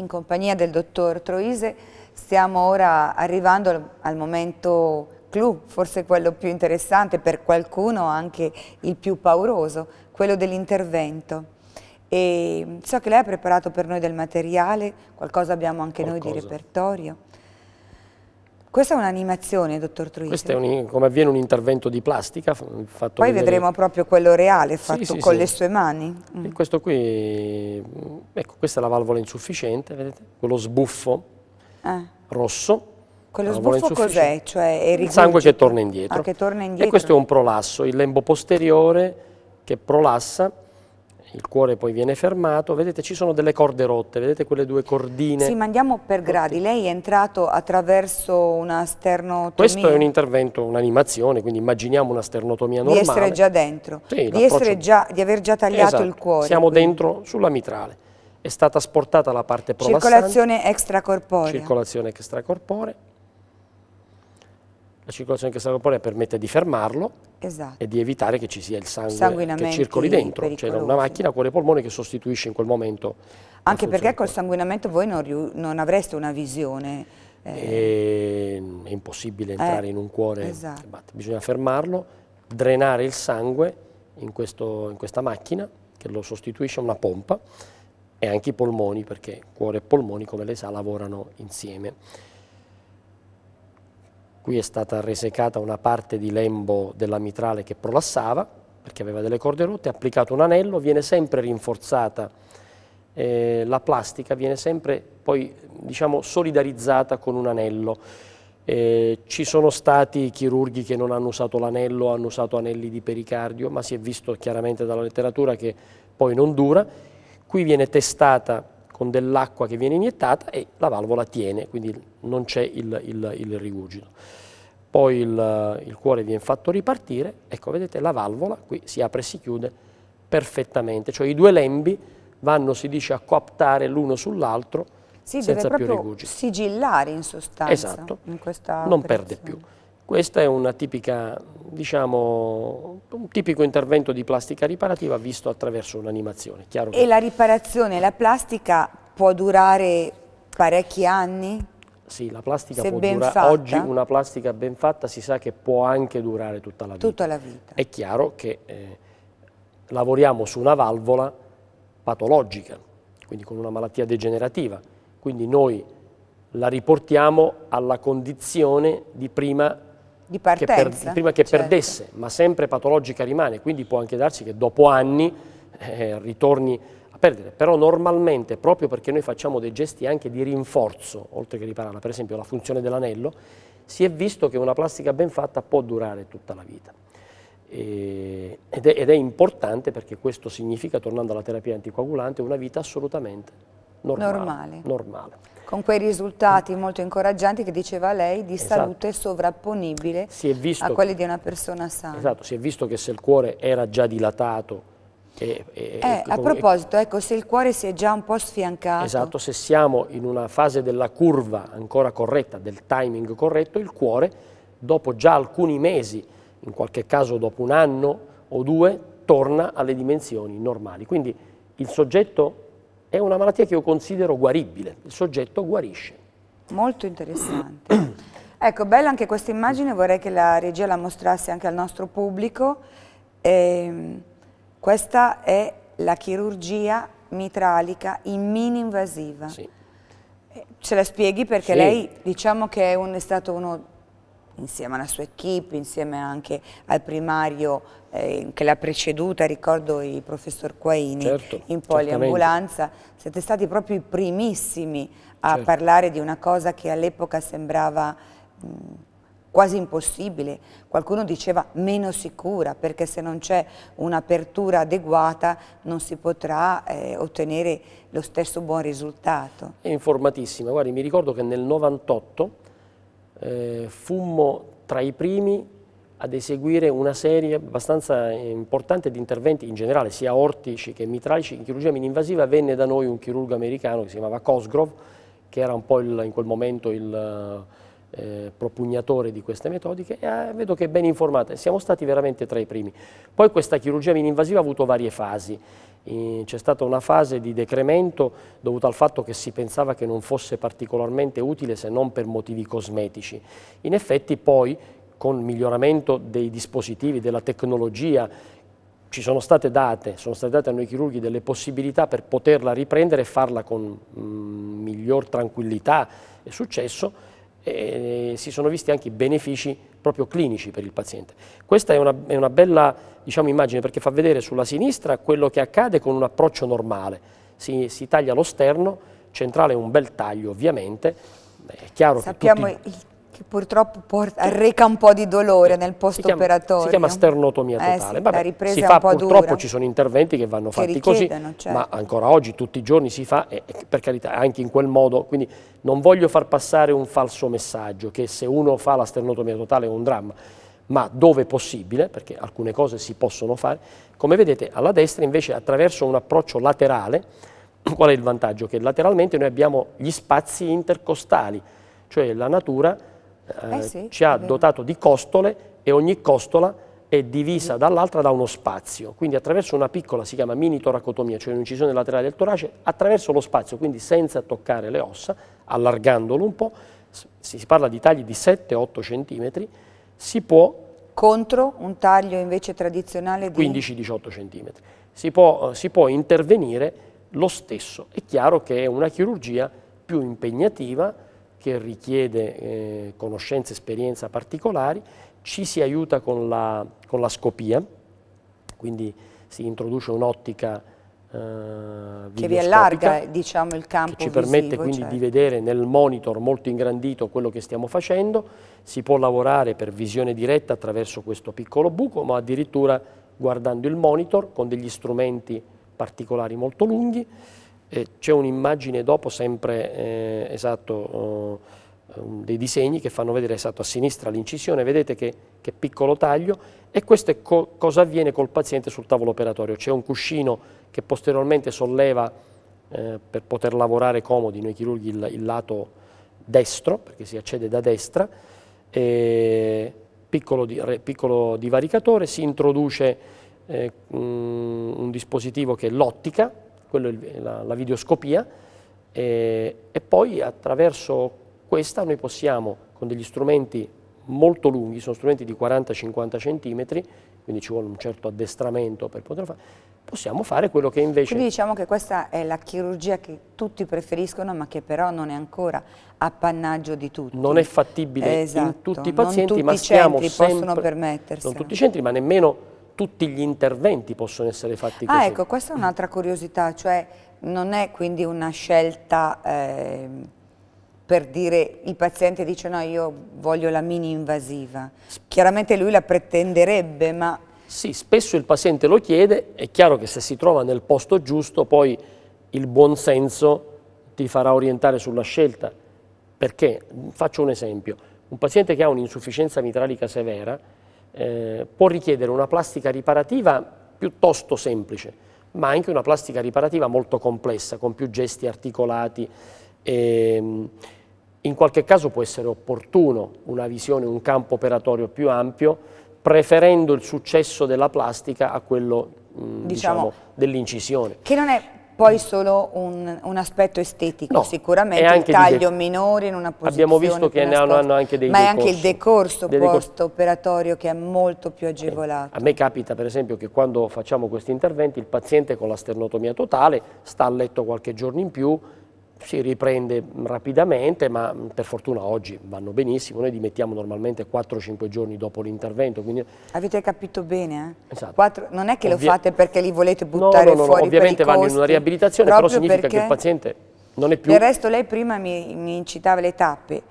in compagnia del dottor Troise stiamo ora arrivando al momento clou, forse quello più interessante, per qualcuno anche il più pauroso, quello dell'intervento. E so che lei ha preparato per noi del materiale, qualcosa abbiamo anche qualcosa. noi di repertorio. Questa è un'animazione, dottor Truisi? Questo è un, come avviene un intervento di plastica. Fatto Poi vedere... vedremo proprio quello reale, fatto sì, sì, con sì. le sue mani. Mm. Questo qui, mm, ecco, questa è la valvola insufficiente, vedete? Quello sbuffo eh. rosso. Quello sbuffo cos'è? Cioè il sangue che torna, ah, che torna indietro. E questo è un prolasso, il lembo posteriore che prolassa il cuore poi viene fermato, vedete ci sono delle corde rotte, vedete quelle due cordine. Sì, ma andiamo per gradi, lei è entrato attraverso una sternotomia? Questo è un intervento, un'animazione, quindi immaginiamo una sternotomia normale. Di essere già dentro, sì, di, essere già, di, aver già tagliato esatto. il cuore. siamo quindi. dentro sulla mitrale, è stata sportata la parte provastante. Circolazione extracorporea. Circolazione extracorporea la circolazione che sanguinea permette di fermarlo esatto. e di evitare che ci sia il sangue che circoli dentro, cioè una macchina cuore-polmone che sostituisce in quel momento. Anche perché col sanguinamento voi non, non avreste una visione. Eh. Ehm, è, impossibile entrare eh. in un cuore, esatto. bisogna fermarlo, drenare il sangue in, questo, in questa macchina che lo sostituisce a una pompa e anche i polmoni perché cuore e polmoni come lei sa lavorano insieme. Qui è stata resecata una parte di lembo della mitrale che prolassava, perché aveva delle corde rotte, applicato un anello, viene sempre rinforzata eh, la plastica, viene sempre poi diciamo, solidarizzata con un anello. Eh, ci sono stati chirurghi che non hanno usato l'anello, hanno usato anelli di pericardio, ma si è visto chiaramente dalla letteratura che poi non dura. Qui viene testata con dell'acqua che viene iniettata e la valvola tiene, quindi non c'è il, il, il rigurgito poi il, il, cuore viene fatto ripartire, ecco vedete la valvola qui si apre e si chiude perfettamente, cioè i due lembi vanno si dice a coaptare l'uno sull'altro si senza più rigugito. sigillare in sostanza. Esatto, in non perde più. Questo è diciamo, un tipico intervento di plastica riparativa visto attraverso un'animazione. E che... la riparazione, la plastica può durare parecchi anni? Sì, la plastica Se può durare, fatta, oggi una plastica ben fatta si sa che può anche durare tutta la vita. Tutta la vita. È chiaro che eh, lavoriamo su una valvola patologica, quindi con una malattia degenerativa, quindi noi la riportiamo alla condizione di prima di partenza, che, per, prima che certo. perdesse, ma sempre patologica rimane, quindi può anche darsi che dopo anni eh, ritorni perdere, però normalmente, proprio perché noi facciamo dei gesti anche di rinforzo, oltre che di parana, per esempio la funzione dell'anello, si è visto che una plastica ben fatta può durare tutta la vita. E, ed, è, ed, è, importante perché questo significa, tornando alla terapia anticoagulante, una vita assolutamente normale. normale. normale. Con quei risultati molto incoraggianti che diceva lei di esatto. salute sovrapponibile a quelli che, di una persona sana. Esatto, si è visto che se il cuore era già dilatato e, e, eh, ecco a proposito, ecco, se il cuore si è già un po' sfiancato. Esatto, se siamo in una fase della curva ancora corretta, del timing corretto, il cuore dopo già alcuni mesi, in qualche caso dopo un anno o due, torna alle dimensioni normali. Quindi il soggetto è una malattia che io considero guaribile, il soggetto guarisce. Molto interessante. ecco, bella anche questa immagine, vorrei che la regia la mostrasse anche al nostro pubblico. Ehm questa è la chirurgia mitralica in mini-invasiva. Sì. Eh, ce la spieghi perché sì. lei diciamo che è, un, è, stato uno, insieme alla sua equip, insieme anche al primario eh, che l'ha preceduta, ricordo il professor Quaini, certo, in poliambulanza, certamente. siete stati proprio i primissimi a certo. parlare di una cosa che all'epoca sembrava... Mh, quasi impossibile, qualcuno diceva meno sicura perché se non c'è un'apertura adeguata non si potrà eh, ottenere lo stesso buon risultato. È informatissima, guardi mi ricordo che nel 98 eh, fummo tra i primi ad eseguire una serie abbastanza importante di interventi in generale, sia ortici che mitralici, in chirurgia mininvasiva, venne da noi un chirurgo americano che si chiamava Cosgrove, che era un po' il, in quel momento il eh, propugnatore di queste metodiche e eh, vedo che è ben informata, siamo stati veramente tra i primi. Poi questa chirurgia mininvasiva ha avuto varie fasi, eh, c'è stata una fase di decremento dovuta al fatto che si pensava che non fosse particolarmente utile se non per motivi cosmetici. In effetti poi con miglioramento dei dispositivi, della tecnologia, ci sono state date, sono state date a noi chirurghi delle possibilità per poterla riprendere e farla con mh, mm, miglior tranquillità e successo e si sono visti anche i benefici proprio clinici per il paziente. Questa è una, è una bella diciamo, immagine perché fa vedere sulla sinistra quello che accade con un approccio normale. Si, si taglia lo sterno, centrale è un bel taglio ovviamente, Sappiamo tutti... il che purtroppo porta, arreca un po' di dolore nel post-operatorio. Si chiama sternotomia eh, totale. Eh sì, Vabbè, si fa, purtroppo ci sono interventi che vanno che fatti così, certo. ma ancora oggi tutti i giorni si fa, e, per carità, anche in quel modo. Quindi non voglio far passare un falso messaggio che se uno fa la sternotomia totale è un dramma ma dove possibile, perché alcune cose si possono fare, come vedete alla destra invece attraverso un approccio laterale, qual è il vantaggio? Che lateralmente noi abbiamo gli spazi intercostali, cioè la natura eh, eh, sì, ci ha dotato di costole e ogni costola è divisa mm-hmm. dall'altra da uno spazio, quindi attraverso una piccola, si chiama mini toracotomia, cioè un'incisione laterale del torace, attraverso lo spazio, quindi senza toccare le ossa, allargandolo un po', si parla di tagli di 7-8 cm, si può... Contro un taglio invece tradizionale di... 15-18 cm. Si può, eh, si può intervenire lo stesso. È chiaro che è una chirurgia più impegnativa, che richiede eh, conoscenze e esperienza particolari, ci si aiuta con la, con la scopia, quindi si introduce un'ottica eh, che vi allarga diciamo, il campo che ci permette visivo, quindi cioè. di vedere nel monitor molto ingrandito quello che stiamo facendo, si può lavorare per visione diretta attraverso questo piccolo buco, ma addirittura guardando il monitor con degli strumenti particolari molto lunghi, c'è un'immagine dopo sempre eh, esatto, eh, dei disegni che fanno vedere esatto a sinistra l'incisione, vedete che, che, piccolo taglio e questo è co cosa avviene col paziente sul tavolo operatorio, c'è un cuscino che posteriormente solleva eh, per poter lavorare comodi noi chirurghi il, il, lato destro, perché si accede da destra, eh, piccolo, di, re, piccolo, divaricatore, si introduce eh, un, un dispositivo che è l'ottica, quello è il, la, la, videoscopia, e, e poi attraverso questa noi possiamo con degli strumenti molto lunghi, sono strumenti di 40-50 centimetri, quindi ci vuole un certo addestramento per poterlo fare, possiamo fare quello che invece... Quindi diciamo che questa è la chirurgia che tutti preferiscono ma che però non è ancora appannaggio di tutti. Non è fattibile esatto. in tutti i pazienti, tutti ma stiamo sempre... Non tutti i centri possono permettersi. Non tutti i centri, ma nemmeno tutti gli interventi possono essere fatti ah, così. Ah ecco, questa è un'altra curiosità, cioè non è quindi una scelta eh, per dire il paziente dice no io voglio la mini invasiva, chiaramente lui la pretenderebbe ma... Sì, spesso il paziente lo chiede, è chiaro che se si trova nel posto giusto poi il buonsenso ti farà orientare sulla scelta, perché faccio un esempio, un paziente che ha un'insufficienza mitralica severa eh, può richiedere una plastica riparativa piuttosto semplice, ma anche una plastica riparativa molto complessa, con più gesti articolati. E, ehm, in qualche caso può essere opportuno una visione, un campo operatorio più ampio, preferendo il successo della plastica a quello mm, diciamo, diciamo, dell'incisione. Che non è poi solo un, un aspetto estetico, no, sicuramente il taglio minore in una posizione. Abbiamo visto che ne hanno, hanno, anche dei Ma decorsi, è anche il decorso post-operatorio che è molto più agevolato. A me capita per esempio che quando facciamo questi interventi il paziente con la sternotomia totale sta a letto qualche giorno in più, si riprende rapidamente, ma mm, per fortuna oggi vanno benissimo, noi dimettiamo normalmente 4-5 giorni dopo l'intervento. Quindi... Avete capito bene? Eh? Esatto. 4... non è che Ovvia... lo fate perché li volete buttare no, no, no, fuori Ovviamente vanno costi, in una riabilitazione, però significa perché... che il paziente non è più... Del resto lei prima mi, mi incitava le tappe,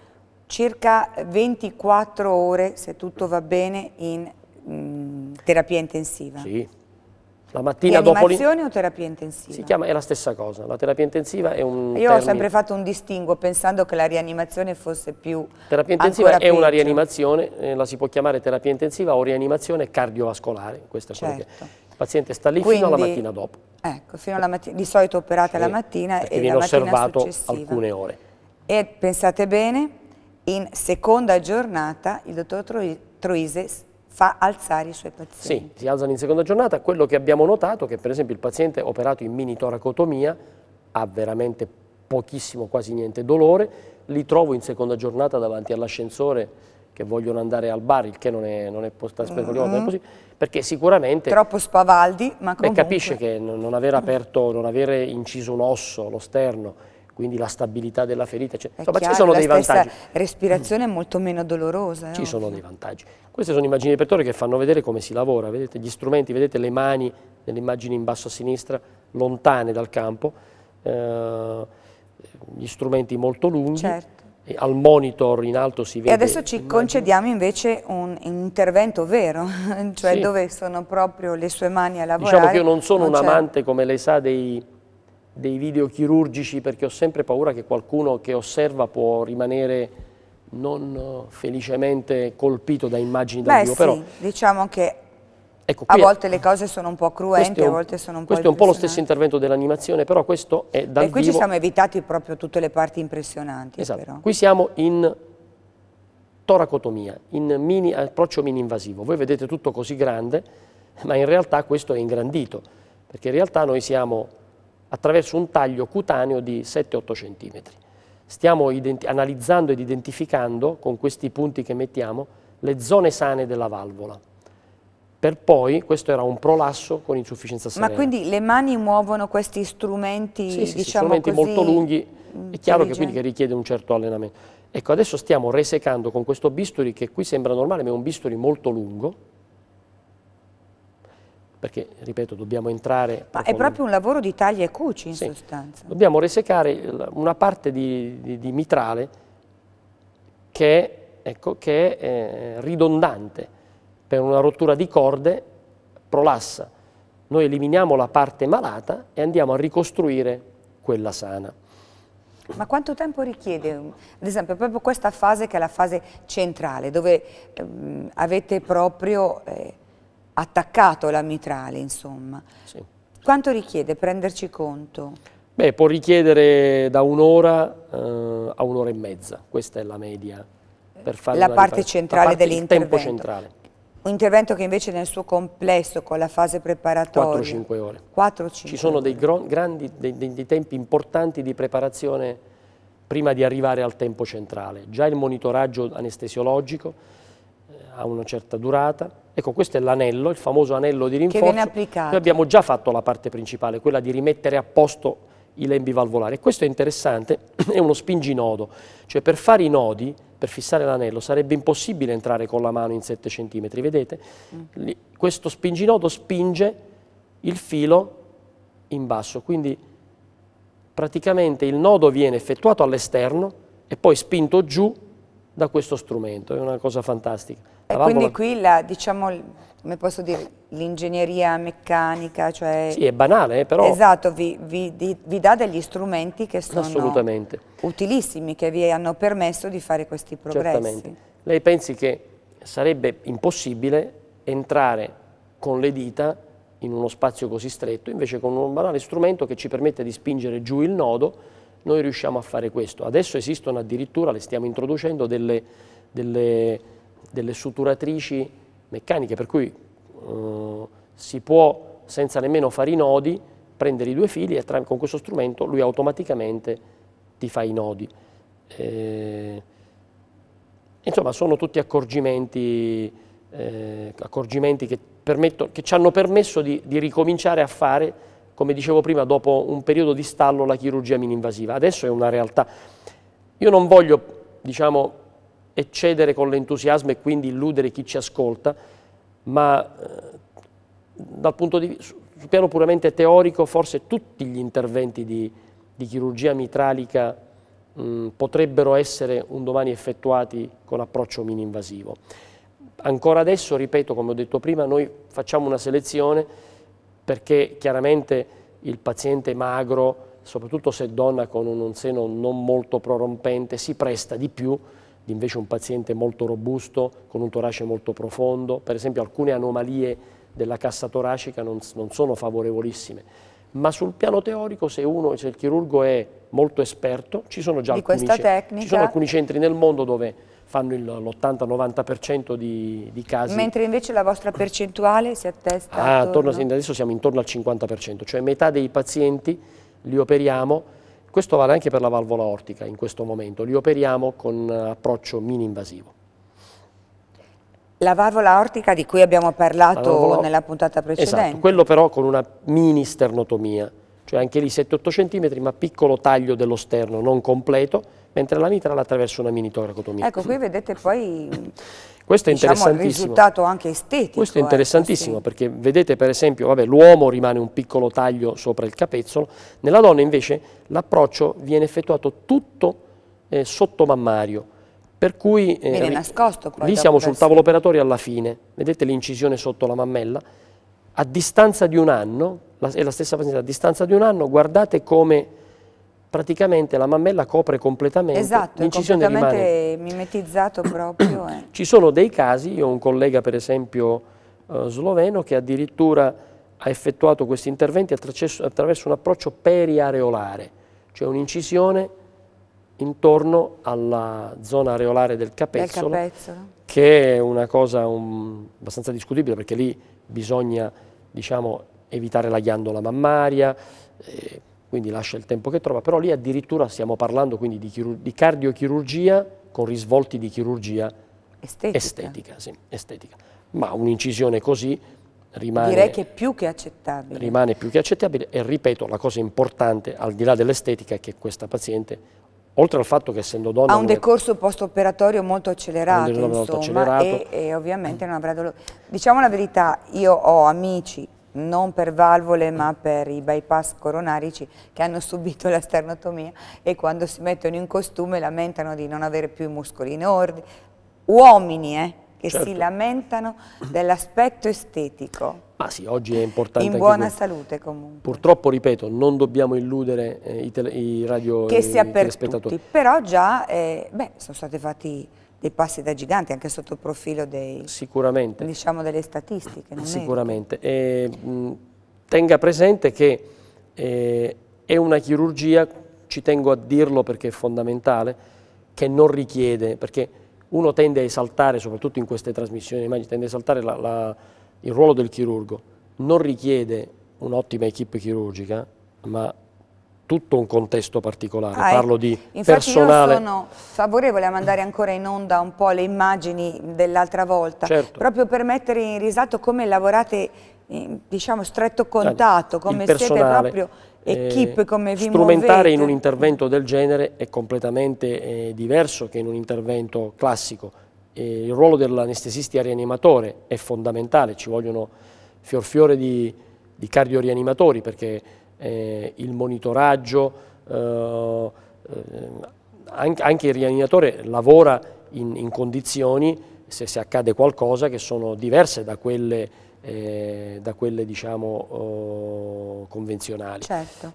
circa 24 ore, se tutto va bene, in mh, mm, terapia intensiva. Sì. La mattina Rianimazione dopo o terapia intensiva? Si chiama, è la stessa cosa, la terapia intensiva è un Io termine. ho sempre fatto un distinguo pensando che la rianimazione fosse più Terapia intensiva è una rianimazione, eh, la si può chiamare terapia intensiva o rianimazione cardiovascolare, questo è certo. quello che Il paziente sta lì Quindi, fino alla mattina dopo. Ecco, fino alla mattina, di solito operate sì, la mattina e viene la mattina osservato successiva. alcune ore. E pensate bene, in seconda giornata il dottor Troise fa alzare i suoi pazienti. Sì, si alzano in seconda giornata. Quello che abbiamo notato è che per esempio il paziente operato in mini toracotomia ha veramente pochissimo, quasi niente dolore, li trovo in seconda giornata davanti all'ascensore che vogliono andare al bar, il che non è, non è, mm. non è possibile, perché sicuramente... Troppo spavaldi, ma comunque... Beh, capisce che non aver aperto, non aver inciso un osso, lo sterno, quindi la stabilità della ferita, cioè, insomma chiaro, ci sono dei vantaggi. La respirazione è molto meno dolorosa. Ci no? sono dei vantaggi. Queste sono immagini di repertorio che fanno vedere come si lavora, vedete gli strumenti, vedete le mani nelle immagini in basso a sinistra, lontane dal campo, eh, gli strumenti molto lunghi. Certo al monitor in alto si vede. E adesso ci immagino. concediamo invece un intervento vero, cioè sì. dove sono proprio le sue mani a lavorare. Diciamo che io non sono non un amante, come lei sa, dei, dei video chirurgici perché ho sempre paura che qualcuno che osserva può rimanere non eh, felicemente colpito da immagini da Beh, vivo. Sì, però, diciamo che ecco, a volte è, le cose sono un po' cruenti, un, a volte sono un po' Questo è un po' lo stesso intervento dell'animazione, però questo è dal vivo. E qui vivo. ci siamo evitati proprio tutte le parti impressionanti. Esatto, però. qui siamo in toracotomia, in mini, approccio mini-invasivo. Voi vedete tutto così grande, ma in realtà questo è ingrandito, perché in realtà noi siamo attraverso un taglio cutaneo di 7-8 cm. Stiamo analizzando ed identificando, con questi punti che mettiamo, le zone sane della valvola. Per poi, questo era un prolasso con insufficienza serena. Ma quindi le mani muovono questi strumenti, sì, sì, diciamo strumenti così, molto lunghi, mm, è chiaro che quindi che richiede un certo allenamento. Ecco, adesso stiamo resecando con questo bisturi, che qui sembra normale, ma è un bisturi molto lungo, perché, ripeto, dobbiamo entrare... Ma è proprio un lavoro di taglia e cuci, in sì. sostanza. Dobbiamo resecare una parte di, di, di mitrale che, è, ecco, che è eh, ridondante, per una rottura di corde prolassa. Noi eliminiamo la parte malata e andiamo a ricostruire quella sana. Ma quanto tempo richiede, ad esempio, proprio questa fase che è la fase centrale, dove ehm, avete proprio... Eh, attaccato la mitrale, insomma. Sì. Quanto richiede prenderci conto? Beh, può richiedere da un'ora eh, a un'ora e mezza, questa è la media. Per fare la parte centrale dell'intervento. Un intervento che invece nel suo complesso, con la fase preparatoria... 4-5 ore. 4, Ci sono dei, grandi, dei, dei tempi importanti di preparazione prima di arrivare al tempo centrale. Già il monitoraggio anestesiologico, ha una certa durata. Ecco, questo è l'anello, il famoso anello di rinforzo. Che viene applicato. Noi abbiamo già fatto la parte principale, quella di rimettere a posto i lembi valvolari. Questo è interessante, è uno spinginodo, cioè per fare i nodi, per fissare l'anello, sarebbe impossibile entrare con la mano in 7 cm, vedete? Mm. Questo spinginodo spinge il filo in basso, quindi praticamente il nodo viene effettuato all'esterno e poi spinto giù da questo strumento, è una cosa fantastica. E quindi qui la, diciamo, come posso dire, l'ingegneria meccanica, cioè... Sì, è banale, eh, però... Esatto, vi, vi, vi, dà degli strumenti che sono utilissimi, che vi hanno permesso di fare questi progressi. Certamente. Lei pensi che sarebbe impossibile entrare con le dita in uno spazio così stretto, invece con un banale strumento che ci permette di spingere giù il nodo, noi riusciamo a fare questo. Adesso esistono addirittura, le stiamo introducendo, delle, delle delle suturatrici meccaniche, per cui eh, si può senza nemmeno fare i nodi prendere i due fili e con questo strumento lui automaticamente ti fa i nodi. Eh, insomma, sono tutti accorgimenti, eh, accorgimenti che, permetto, che, ci hanno permesso di, di, ricominciare a fare, come dicevo prima, dopo un periodo di stallo la chirurgia mininvasiva. Adesso è una realtà. Io non voglio, diciamo, eccedere con l'entusiasmo e quindi illudere chi ci ascolta, ma eh, dal punto di vista sul piano puramente teorico forse tutti gli interventi di, di chirurgia mitralica mh, mm, potrebbero essere un domani effettuati con approccio mini-invasivo. Ancora adesso, ripeto, come ho detto prima, noi facciamo una selezione perché chiaramente il paziente magro, soprattutto se donna con un seno non molto prorompente, si presta di più di invece un paziente molto robusto, con un torace molto profondo, per esempio alcune anomalie della cassa toracica non, non sono favorevolissime ma sul piano teorico se, uno, se il chirurgo è molto esperto, ci sono già alcuni, tecnica, ci sono alcuni, centri nel mondo dove fanno l'80-90% di, di, casi. Mentre invece la vostra percentuale si attesta? Ah, attorno... Attorno, adesso siamo intorno al 50%, cioè metà dei pazienti li operiamo questo vale anche per la valvola ortica in questo momento, li operiamo con eh, approccio mini-invasivo. La valvola ortica di cui abbiamo parlato valvola... nella puntata precedente. Esatto, quello però con una mini sternotomia, cioè anche lì 7-8 cm ma piccolo taglio dello sterno non completo, mentre la mitra l'attraverso una mini toracotomia. Ecco, qui vedete poi Questo è diciamo, interessantissimo. Il risultato anche estetico. Questo è ecco, interessantissimo eh, perché vedete per esempio, l'uomo rimane un piccolo taglio sopra il capezzolo, nella donna invece l'approccio viene effettuato tutto eh, sotto mammario, per cui eh, viene nascosto lì siamo sul tavolo operatorio alla fine, vedete l'incisione sotto la mammella, a distanza di un anno, la, è la stessa pazienza, a distanza di un anno guardate come praticamente la mammella copre completamente esatto, l'incisione rimane. Esatto, mimetizzato proprio. Eh. Ci sono dei casi, io ho un collega per esempio eh, sloveno che addirittura ha effettuato questi interventi attraverso, attraverso un approccio periareolare, cioè un'incisione intorno alla zona areolare del capezzolo, del capezzolo. che è una cosa un, abbastanza discutibile perché lì bisogna diciamo, evitare la ghiandola mammaria, eh, quindi lascia il tempo che trova, però lì addirittura stiamo parlando quindi di, di cardiochirurgia con risvolti di chirurgia estetica. Estetica, sì, estetica. Ma un'incisione così rimane... Direi che è più che accettabile. Rimane più che accettabile e ripeto, la cosa importante al di là dell'estetica è che questa paziente oltre al fatto che essendo donna... Ha un decorso post-operatorio molto accelerato, insomma, molto accelerato. E, e, ovviamente non avrà dolore. Diciamo la verità, io ho amici non per valvole ma per i bypass coronarici che hanno subito la sternotomia e quando si mettono in costume lamentano di non avere più i muscoli in ordine. Uomini eh, che certo. si lamentano dell'aspetto estetico. Ma sì, oggi è importante. In buona salute comunque. Purtroppo, ripeto, non dobbiamo illudere eh, i, tele, i radio Che sia per tutti, però già eh, beh, sono stati fatti dei passi da gigante anche sotto il profilo dei, diciamo, delle statistiche. Sicuramente. E, tenga presente che eh, è una chirurgia, ci tengo a dirlo perché è fondamentale, che non richiede, perché uno tende a esaltare, soprattutto in queste trasmissioni immagini, tende a esaltare la, la, il ruolo del chirurgo, non richiede un'ottima equip chirurgica, ma tutto un contesto particolare, ah, parlo ecco. di infatti personale. Infatti sono favorevole a mandare ancora in onda un po' le immagini dell'altra volta, certo. proprio per mettere in risalto come lavorate in diciamo, stretto contatto, come siete proprio eh, equip, come vi Strumentare muovete. in un intervento del genere è completamente eh, diverso che in un intervento classico. Eh, il ruolo dell'anestesista rianimatore è fondamentale, ci vogliono fior fiore di, di cardiorianimatori perché eh, il monitoraggio, eh, eh, anche il rianimatore lavora in, in condizioni, se, se, accade qualcosa, che sono diverse da quelle, eh, da quelle diciamo, oh, convenzionali. Certo.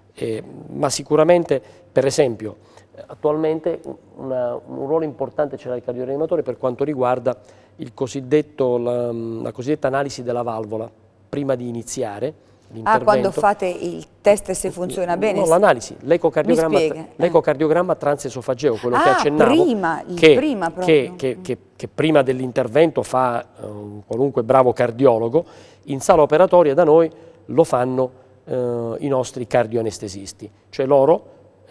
ma sicuramente, per esempio, attualmente una, un ruolo importante c'è l'ha il cardiorianimatore per quanto riguarda la, la cosiddetta analisi della valvola prima di iniziare, Ah, quando fate il test se funziona bene? No, l'analisi, l'ecocardiogramma, eh. transesofageo, quello ah, che accennavo. prima, il che, prima proprio. Che, che, che, che prima dell'intervento fa eh, qualunque bravo cardiologo, in sala operatoria da noi lo fanno eh, i nostri cardioanestesisti, cioè loro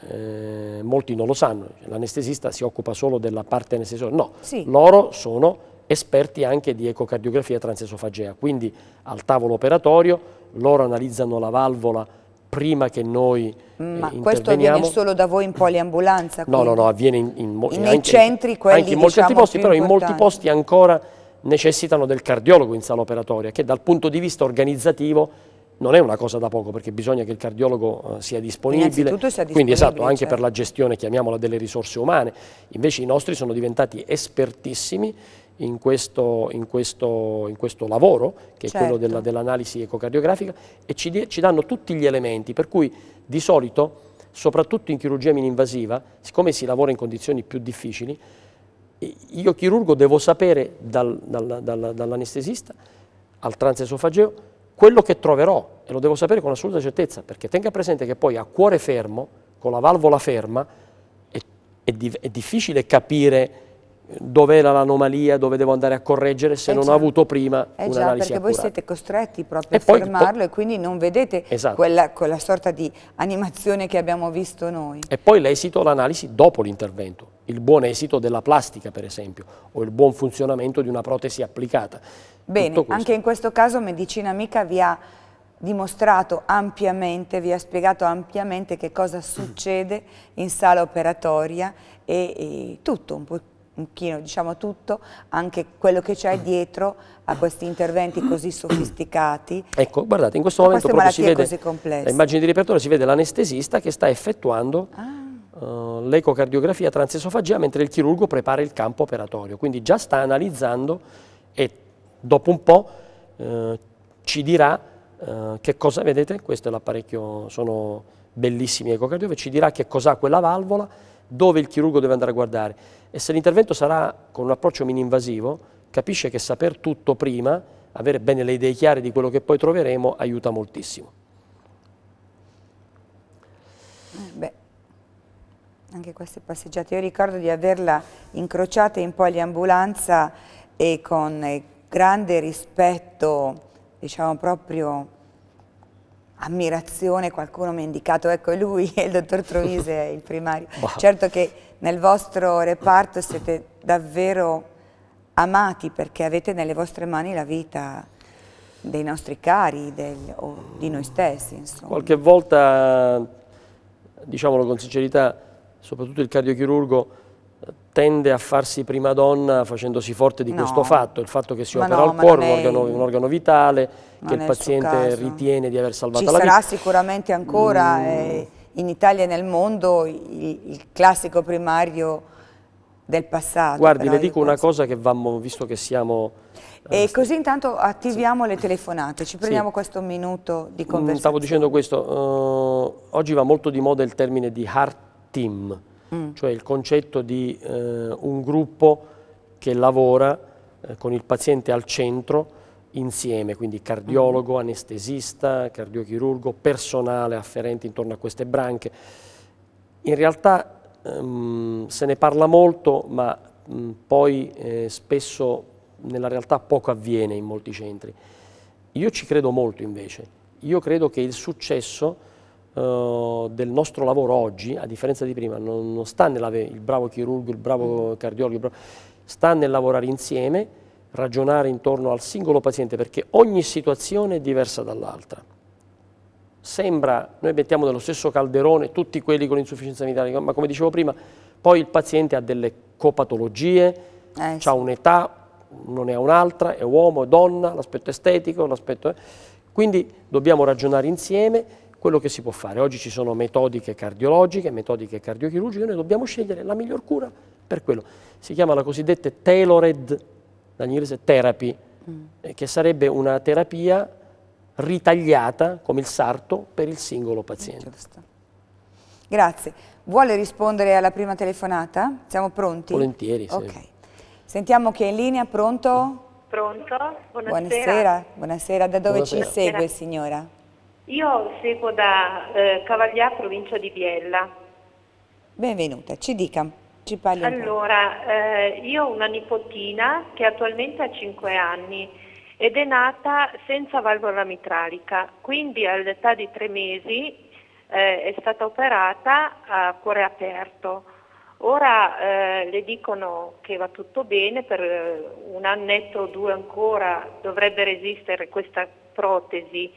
eh, molti non lo sanno, l'anestesista si occupa solo della parte anestesiologica, no, sì. loro sono esperti anche di ecocardiografia transesofagea. Quindi al tavolo operatorio loro analizzano la valvola prima che noi mm, eh, Ma eh, questo avviene solo da voi in poliambulanza? No, no, no, avviene in, in, in, in anche, centri, quelli anche in molti diciamo, altri posti, però importanti. in molti posti ancora necessitano del cardiologo in sala operatoria, che dal punto di vista organizzativo non è una cosa da poco perché bisogna che il cardiologo eh, sia disponibile, sia disponibile quindi esatto, certo. anche per certo. la gestione, chiamiamola, delle risorse umane. Invece i nostri sono diventati espertissimi in questo, in questo, in questo lavoro, che certo. è quello certo. della, dell'analisi ecocardiografica, e ci, ci danno tutti gli elementi, per cui di solito, soprattutto in chirurgia mininvasiva, siccome si lavora in condizioni più difficili, io chirurgo devo sapere dal, dal, dal, dall'anestesista al transesofageo quello che troverò e lo devo sapere con assoluta certezza perché tenga presente che poi a cuore fermo, con la valvola ferma, è, è, di, è difficile capire dove era l'anomalia, dove devo andare a correggere se eh non già. ho avuto prima eh un'analisi accurata. perché voi siete costretti proprio e a poi, fermarlo poi, e quindi non vedete esatto. quella, quella, sorta di animazione che abbiamo visto noi. E poi l'esito, l'analisi dopo l'intervento, il buon esito della plastica per esempio o il buon funzionamento di una protesi applicata. Bene, anche in questo caso Medicina Amica vi ha dimostrato ampiamente, vi ha spiegato ampiamente che cosa succede in sala operatoria e, e tutto un po' un pochino diciamo tutto, anche quello che c'è dietro a questi interventi così sofisticati. Ecco, guardate, in questo momento proprio si vede, l'immagine di repertorio si vede l'anestesista che sta effettuando ah. uh, l'ecocardiografia transesofagia mentre il chirurgo prepara il campo operatorio, quindi già sta analizzando e dopo un po' uh, ci dirà uh, che cosa, vedete, questo è l'apparecchio, sono bellissimi ecocardiografi, ci dirà che cos'ha quella valvola dove il chirurgo deve andare a guardare e se l'intervento sarà con un approccio mini-invasivo, capisce che saper tutto prima, avere bene le idee chiare di quello che poi troveremo, aiuta moltissimo. Eh, beh, anche queste passeggiate, io ricordo di averla incrociata in poliambulanza e con eh, grande rispetto, diciamo proprio ammirazione, qualcuno mi ha indicato, ecco lui il dottor Trovise, è il primario. Wow. Certo che nel vostro reparto siete davvero amati perché avete nelle vostre mani la vita dei nostri cari, del, o di noi stessi. Insomma. Qualche volta, diciamolo con sincerità, soprattutto il cardiochirurgo tende a farsi prima donna facendosi forte di no. questo fatto, il fatto che si ma opera no, al cuore, un, organo, un, organo, vitale, non che il paziente ritiene di aver salvato Ci la vita. Ci sarà sicuramente ancora mm. eh, in Italia e nel mondo il, il classico primario del passato. Guardi, le dico una cosa che vanno, visto che siamo... E eh, così intanto attiviamo sì. le telefonate, ci prendiamo sì. questo minuto di mm, conversazione. Stavo dicendo questo, uh, oggi va molto di moda il termine di heart team, Mm. cioè il concetto di eh, un gruppo che lavora eh, con il paziente al centro insieme, quindi cardiologo, mm. anestesista, cardiochirurgo, personale afferente intorno a queste branche. In realtà ehm, se ne parla molto, ma mh, mm, poi eh, spesso nella realtà poco avviene in molti centri. Io ci credo molto invece, io credo che il successo eh, del nostro lavoro oggi, a differenza di prima, non, non sta nell'avere il bravo chirurgo, il bravo cardiologo, il bravo, sta nel lavorare insieme, ragionare intorno al singolo paziente perché ogni situazione è diversa dall'altra. Sembra, noi mettiamo nello stesso calderone tutti quelli con insufficienza vitale, ma come dicevo prima, poi il paziente ha delle copatologie, eh, sì. ha un'età, non è un'altra, è uomo, è donna, l'aspetto estetico, l'aspetto... Eh. Quindi dobbiamo ragionare insieme quello che si può fare. Oggi ci sono metodiche cardiologiche, metodiche cardiochirurgiche, noi dobbiamo scegliere la miglior cura per quello. Si chiama la cosiddetta tailored, dall'inglese therapy, mm. Eh, che sarebbe una terapia ritagliata come il sarto per il singolo paziente. Giusto. Grazie. Vuole rispondere alla prima telefonata? Siamo pronti? Volentieri, sì. Ok. Sentiamo che è in linea, pronto? Pronto, buonasera. Buonasera, buonasera. da dove buonasera. ci segue signora? Io seguo da eh, Cavaglià, provincia di Biella. Benvenuta, ci dica, ci parli Allora, eh, io ho una nipotina che attualmente ha 5 anni ed è nata senza valvola mitralica, quindi all'età di 3 mesi eh, è stata operata a cuore aperto. Ora eh, le dicono che va tutto bene, per eh, un annetto o due ancora dovrebbe resistere questa protesi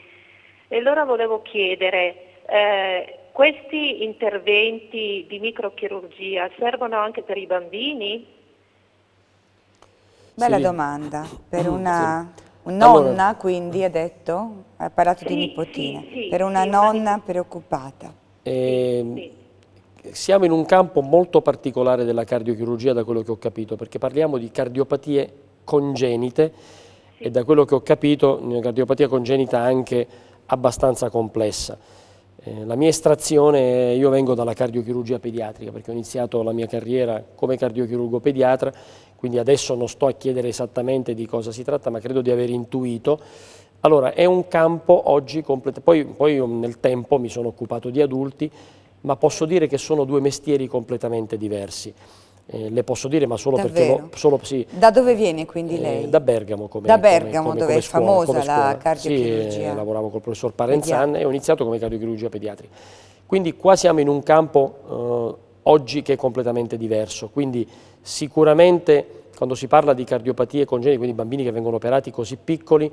e allora volevo chiedere, eh, questi interventi di microchirurgia servono anche per i bambini? Bella sì. domanda, per mm, una... Sì. Nonna allora, quindi ha detto, ha parlato sì, di nipotina, sì, per una nonna preoccupata. Eh, siamo in un campo molto particolare della cardiochirurgia da quello che ho capito, perché parliamo di cardiopatie congenite e da quello che ho capito, nella cardiopatia congenita anche abbastanza complessa. Eh, la mia estrazione, io vengo dalla cardiochirurgia pediatrica perché ho iniziato la mia carriera come cardiochirurgo pediatra, quindi adesso non sto a chiedere esattamente di cosa si tratta, ma credo di aver intuito. Allora, è un campo oggi completo, poi, poi nel tempo mi sono occupato di adulti, ma posso dire che sono due mestieri completamente diversi. Eh, le posso dire, ma solo Davvero? perché... Solo, sì. Da dove viene quindi eh, lei? Eh, da Bergamo. Come, da Bergamo, come, come, dove è scuola, famosa la cardiochirurgia. Sì, eh, lavoravo col professor Parenzan Pediatra. e ho iniziato come cardiochirurgia pediatri. Quindi qua siamo in un campo eh, oggi che è completamente diverso, quindi sicuramente quando si parla di cardiopatie congenite, quindi bambini che vengono operati così piccoli,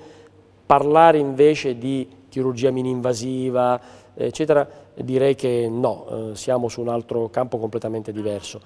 parlare invece di chirurgia mininvasiva, eccetera, direi che no, eh, siamo su un altro campo completamente diverso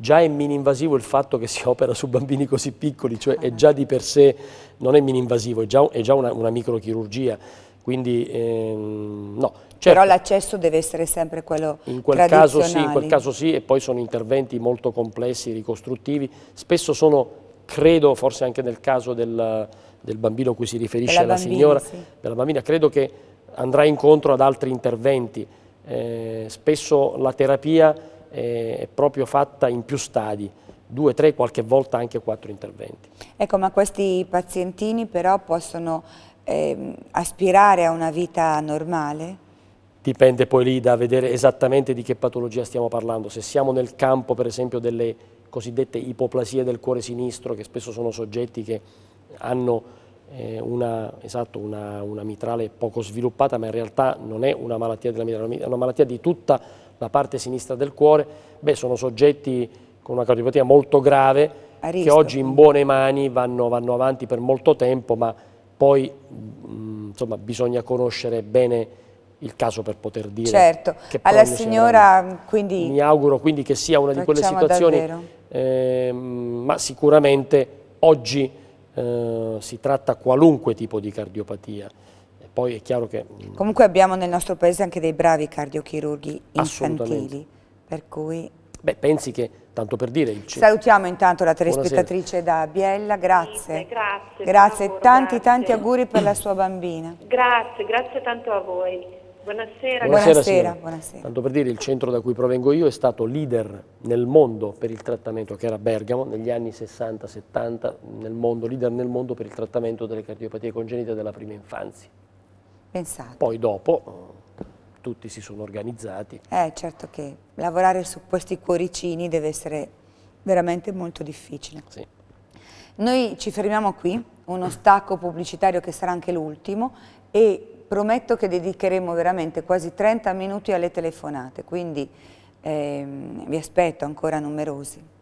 già è mini-invasivo il fatto che si opera su bambini così piccoli, cioè è ah. già di per sé, non è mini-invasivo, è già, è già una, una, microchirurgia, quindi ehm, no. Certo, Però l'accesso deve essere sempre quello in quel caso sì, In quel caso sì, e poi sono interventi molto complessi, ricostruttivi, spesso sono, credo, forse anche nel caso del, del bambino a cui si riferisce la bambina, signora, sì. della bambina, credo che andrà incontro ad altri interventi, eh, spesso la terapia è proprio fatta in più stadi, due, tre, qualche volta anche quattro interventi. Ecco, ma questi pazientini però possono eh, aspirare a una vita normale? Dipende poi lì da vedere esattamente di che patologia stiamo parlando. Se siamo nel campo, per esempio, delle cosiddette ipoplasie del cuore sinistro, che spesso sono soggetti che hanno eh, una, esatto, una, una mitrale poco sviluppata, ma in realtà non è una malattia della mitrale, è una malattia di tutta la parte sinistra del cuore, beh, sono soggetti con una cardiopatia molto grave che oggi in buone mani vanno, vanno avanti per molto tempo, ma poi mh, mm, insomma, bisogna conoscere bene il caso per poter dire certo. che alla signora quindi mi auguro quindi che sia una di quelle situazioni eh, ma sicuramente oggi eh, si tratta qualunque tipo di cardiopatia poi è chiaro che... Mm, Comunque abbiamo nel nostro paese anche dei bravi cardiochirurghi infantili, per cui... Beh, pensi che, tanto per dire... Il... Salutiamo intanto la telespettatrice Buonasera. da Biella, grazie. Grazie. Grazie, favore, tanti grazie. tanti auguri per la sua bambina. Grazie, grazie tanto a voi. Buonasera. Buonasera, buonasera, buonasera, Tanto per dire, il centro da cui provengo io è stato leader nel mondo per il trattamento, che era Bergamo, negli anni 60-70, nel mondo, leader nel mondo per il trattamento delle cardiopatie congenite della prima infanzia. Pensate. Poi dopo eh, tutti si sono organizzati. Eh, certo che lavorare su questi cuoricini deve essere veramente molto difficile. Sì. Noi ci fermiamo qui, uno stacco pubblicitario che sarà anche l'ultimo e prometto che dedicheremo veramente quasi 30 minuti alle telefonate, quindi ehm, vi aspetto ancora numerosi.